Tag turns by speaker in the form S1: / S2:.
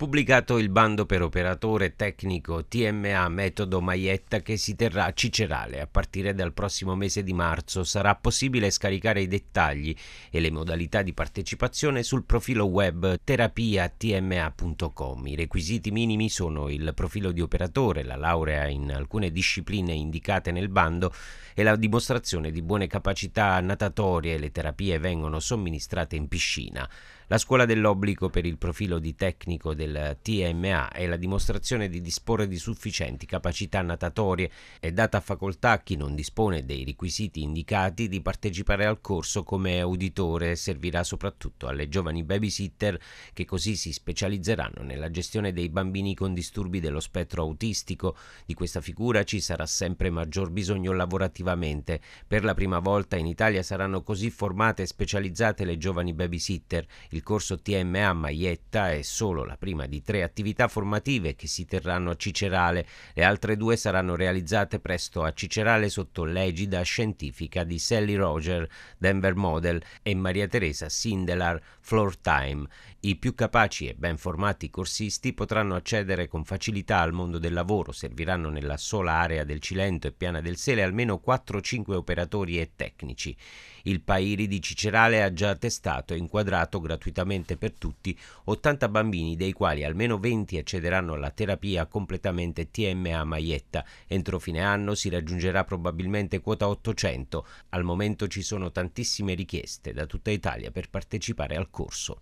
S1: pubblicato il bando per operatore tecnico TMA metodo Maietta che si terrà a Cicerale. A partire dal prossimo mese di marzo sarà possibile scaricare i dettagli e le modalità di partecipazione sul profilo web terapiatma.com. I requisiti minimi sono il profilo di operatore, la laurea in alcune discipline indicate nel bando e la dimostrazione di buone capacità natatorie. Le terapie vengono somministrate in piscina. La scuola dell'obbligo per il profilo di tecnico del TMA è la dimostrazione di disporre di sufficienti capacità natatorie È data facoltà a chi non dispone dei requisiti indicati di partecipare al corso come uditore. Servirà soprattutto alle giovani babysitter che così si specializzeranno nella gestione dei bambini con disturbi dello spettro autistico. Di questa figura ci sarà sempre maggior bisogno lavorativamente. Per la prima volta in Italia saranno così formate e specializzate le giovani babysitter. Il il corso TMA Maietta è solo la prima di tre attività formative che si terranno a Cicerale, le altre due saranno realizzate presto a Cicerale sotto l'egida scientifica di Sally Roger, Denver Model e Maria Teresa Sindelar, Floor Time. I più capaci e ben formati corsisti potranno accedere con facilità al mondo del lavoro, serviranno nella sola area del Cilento e Piana del Sele almeno 4-5 operatori e tecnici. Il Pairi di Cicerale ha già testato e inquadrato gratuitamente gratuitamente per tutti 80 bambini, dei quali almeno 20 accederanno alla terapia completamente TMA Maietta. Entro fine anno si raggiungerà probabilmente quota 800. Al momento ci sono tantissime richieste da tutta Italia per partecipare al corso.